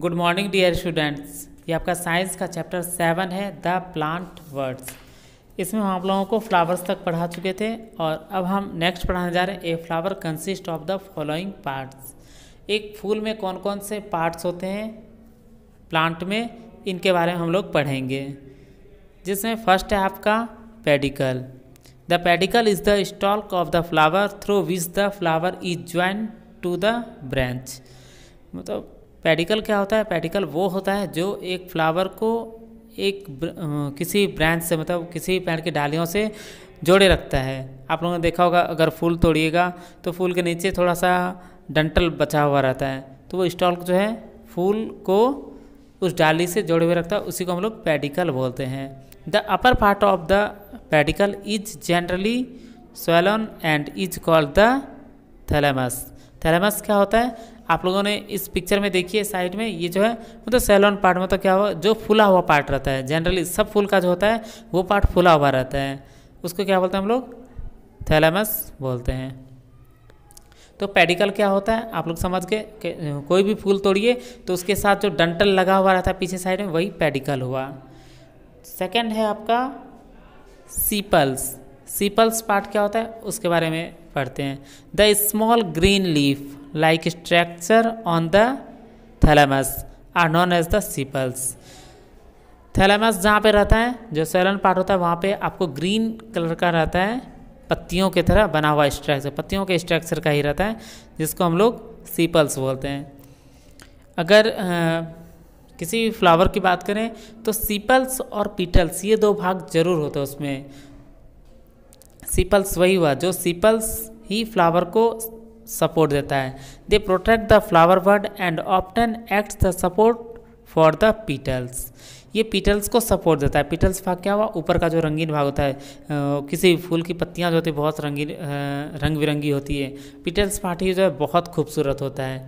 Good morning dear students ये आपका science का चैप्टर सेवन है द प्लांट वर्ड्स इसमें हम आप लोगों को फ्लावर्स तक पढ़ा चुके थे और अब हम नेक्स्ट पढ़ाने जा रहे हैं a flower consist of the following parts एक फूल में कौन कौन से पार्ट्स होते हैं प्लांट में इनके बारे में हम लोग पढ़ेंगे जिसमें फर्स्ट है आपका pedicel the pedicel is the stalk of the flower through which the flower is join to the branch मतलब पेडिकल क्या होता है पेडिकल वो होता है जो एक फ्लावर को एक ब्र, किसी ब्रांच से मतलब किसी पेड़ की डालियों से जोड़े रखता है आप लोगों ने देखा होगा अगर फूल तोड़िएगा तो फूल के नीचे थोड़ा सा डंटल बचा हुआ रहता है तो वो स्टॉल जो है फूल को उस डाली से जोड़े हुए रखता है उसी को हम लोग पेडिकल बोलते हैं the upper part of the pedicel is generally swollen and is called the thalamus thalamus क्या होता है आप लोगों ने इस पिक्चर में देखिए साइड में ये जो है मतलब सैलोन पार्ट में तो क्या हुआ जो फूला हुआ पार्ट रहता है जनरली सब फूल का जो होता है वो पार्ट फूला हुआ रहता है उसको क्या बोलते हैं हम लोग थैलेमस बोलते हैं तो पेडिकल क्या होता है आप लोग समझ के, कोई भी फूल तोड़िए तो उसके साथ जो डंटल लगा हुआ रहता है पीछे साइड में वही पेडिकल हुआ सेकेंड है आपका सीपल्स सीपल्स पार्ट क्या होता है उसके बारे में पढ़ते हैं the small green leaf like structure on the thalamus are known as the sepals. Thalamus जहाँ पे रहता है जो सेलन पार्ट होता है वहाँ पर आपको ग्रीन कलर का रहता है पत्तियों की तरह बना हुआ स्ट्रक्चर पत्तियों के स्ट्रक्चर का ही रहता है जिसको हम लोग सीपल्स बोलते हैं अगर आ, किसी फ्लावर की बात करें तो सीपल्स और पीटल्स ये दो भाग जरूर होते हैं उसमें सीपल्स वही हुआ जो सीपल्स ही फ्लावर को सपोर्ट देता है they protect the flower bud and often act the support for the petals ये पीटल्स को सपोर्ट देता है पीटल्स भाग क्या हुआ ऊपर का जो रंगीन भाग होता है आ, किसी फूल की पत्तियाँ जो होती है बहुत रंगीन रंग बिरंगी होती है पीटल्स पार्टी जो है बहुत खूबसूरत होता है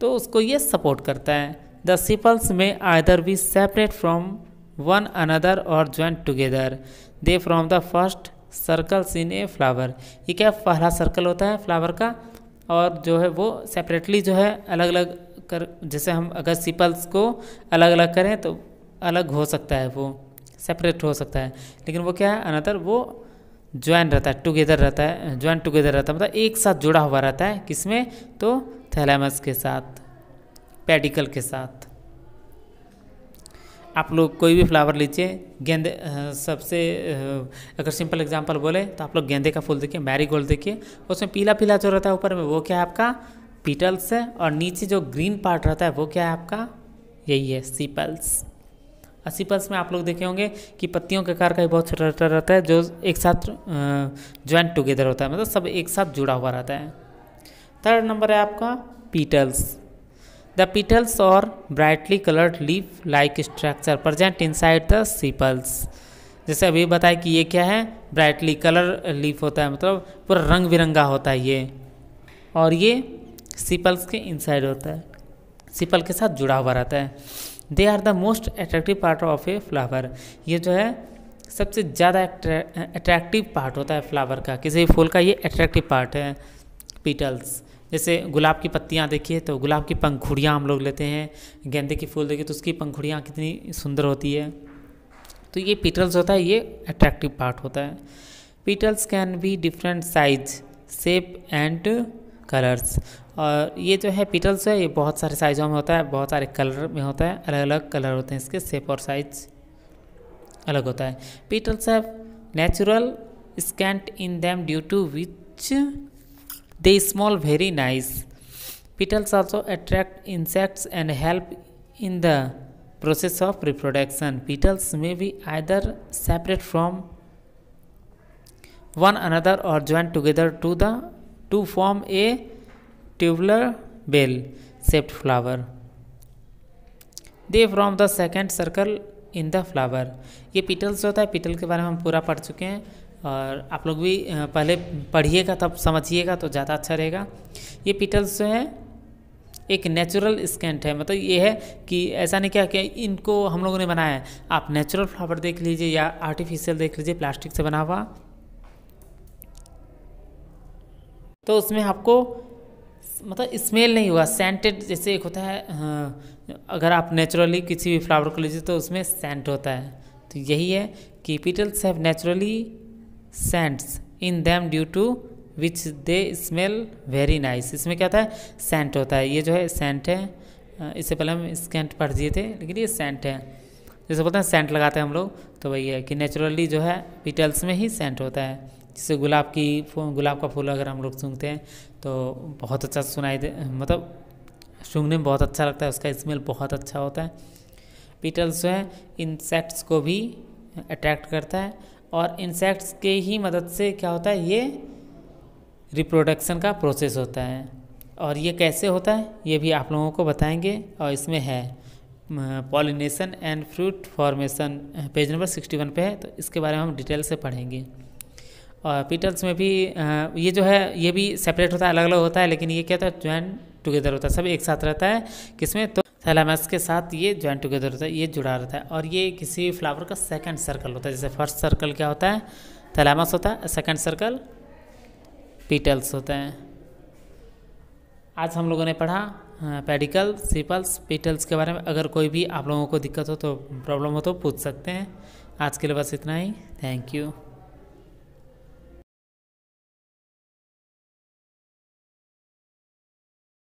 तो उसको ये सपोर्ट करता है the sepals may either be separate from one another or joint together they form the first circles in a flower ये क्या पहला सर्कल होता है फ्लावर का और जो है वो सेपरेटली जो है अलग अलग कर जैसे हम अगर सिपल्स को अलग अलग करें तो अलग हो सकता है वो सेपरेट हो सकता है लेकिन वो क्या है अनदर वो ज्वाइन रहता है टुगेदर रहता है ज्वाइन टुगेदर रहता है मतलब एक साथ जुड़ा हुआ रहता है किसमें तो थैलेमस के साथ पेडिकल के साथ आप लोग कोई भी फ्लावर लीजिए गेंदे सबसे अगर सिंपल एग्जांपल बोले तो आप लोग गेंदे का फूल देखिए मैरी गोल्ड देखिए उसमें पीला पीला जो रहता है ऊपर में वो क्या है आपका पीटल्स है और नीचे जो ग्रीन पार्ट रहता है वो क्या है आपका यही है सीपल्स और सीपल्स में आप लोग देखे होंगे कि पत्तियों के आकार का ही बहुत छोटा छोटा रहता है जो एक साथ ज्वाइंट टुगेदर होता है मतलब सब एक साथ जुड़ा हुआ रहता है थर्ड नंबर है आपका petals the The are brightly coloured colored like structure present inside the sepals जैसे अभी बताया कि ये क्या है ब्राइटली कलर लीफ होता है मतलब पूरा रंग बिरंगा होता है ये और ये सीपल्स के इनसाइड होता है सीपल के साथ जुड़ा हुआ रहता है they are the most attractive part of a flower ये जो है सबसे ज़्यादा अट्रैक्टिव पार्ट होता है फ्लावर का किसी भी फूल का ये अट्रैक्टिव पार्ट है पीटल्स जैसे गुलाब की पत्तियाँ देखिए तो गुलाब की पंखुड़ियाँ हम लोग लेते हैं गेंदे की फूल देखिए तो उसकी पंखुड़ियाँ कितनी सुंदर होती है तो ये पीटल्स होता है ये अट्रैक्टिव पार्ट होता है petals can be different size shape and colours और ये जो है पीटल्स है ये बहुत सारे साइजों में होता है बहुत सारे कलर में होता है अलग अलग कलर होते हैं इसके सेप और साइज अलग होता है petals have natural scent in them due to which they smell very nice petals also attract insects and help in the process of reproduction petals may be either separate from one another or joined together to the to form a tubular bell shaped flower they form the second circle in the flower ये petals होता है पीटल के बारे में हम पूरा पढ़ चुके हैं और आप लोग भी पहले पढ़िएगा तब समझिएगा तो ज़्यादा अच्छा रहेगा ये पीटल्स जो है एक नेचुरल स्केंट है मतलब ये है कि ऐसा नहीं क्या कि इनको हम लोगों ने बनाया है आप नेचुरल फ्लावर देख लीजिए या आर्टिफिशियल देख लीजिए प्लास्टिक से बना हुआ तो उसमें आपको मतलब स्मेल नहीं हुआ सेंटेड जैसे एक होता है अगर आप नेचुरली किसी भी फ्लावर को लीजिए तो उसमें सेंट होता है तो यही है कि petals have naturally scents in them due to which they smell very nice इसमें क्या होता है सेंट होता है ये जो है सेंट है इससे पहले हम स्केंट पढ़ दिए थे लेकिन ये सेंट है जैसे बोलते हैं सेंट लगाते हैं हम लोग तो वही है कि नेचुरली जो है पीटल्स में ही सेंट होता है जैसे गुलाब की गुलाब का फूल अगर हम लोग सूंघते हैं तो बहुत अच्छा सुनाई दे मतलब सूंघने में बहुत अच्छा लगता है उसका स्मेल बहुत अच्छा होता है पीटल्स जो है इंसेक्ट्स को भी अट्रैक्ट करता है और इंसेक्ट्स के ही मदद से क्या होता है ये रिप्रोडक्शन का प्रोसेस होता है और ये कैसे होता है ये भी आप लोगों को बताएंगे और इसमें है pollination and fruit formation page number sixty one पे है तो इसके बारे में हम डिटेल से पढ़ेंगे और पीटल्स में भी ये जो है ये भी सेपरेट होता है अलग अलग होता है लेकिन ये क्या होता है ज्वाइन टुगेदर होता है सब एक साथ रहता है किसमें तो थैलामस के साथ ये ज्वाइंट टुगेदर होता है ये जुड़ा रहता है और ये किसी फ्लावर का सेकंड सर्कल होता है जैसे फर्स्ट सर्कल क्या होता है थैलामस होता है सेकंड सर्कल पीटल्स होते हैं आज हम लोगों ने पढ़ा पेडिकल सीपल्स पीटल्स के बारे में अगर कोई भी आप लोगों को दिक्कत हो तो प्रॉब्लम हो तो पूछ सकते हैं आज के लिए बस इतना ही थैंक यू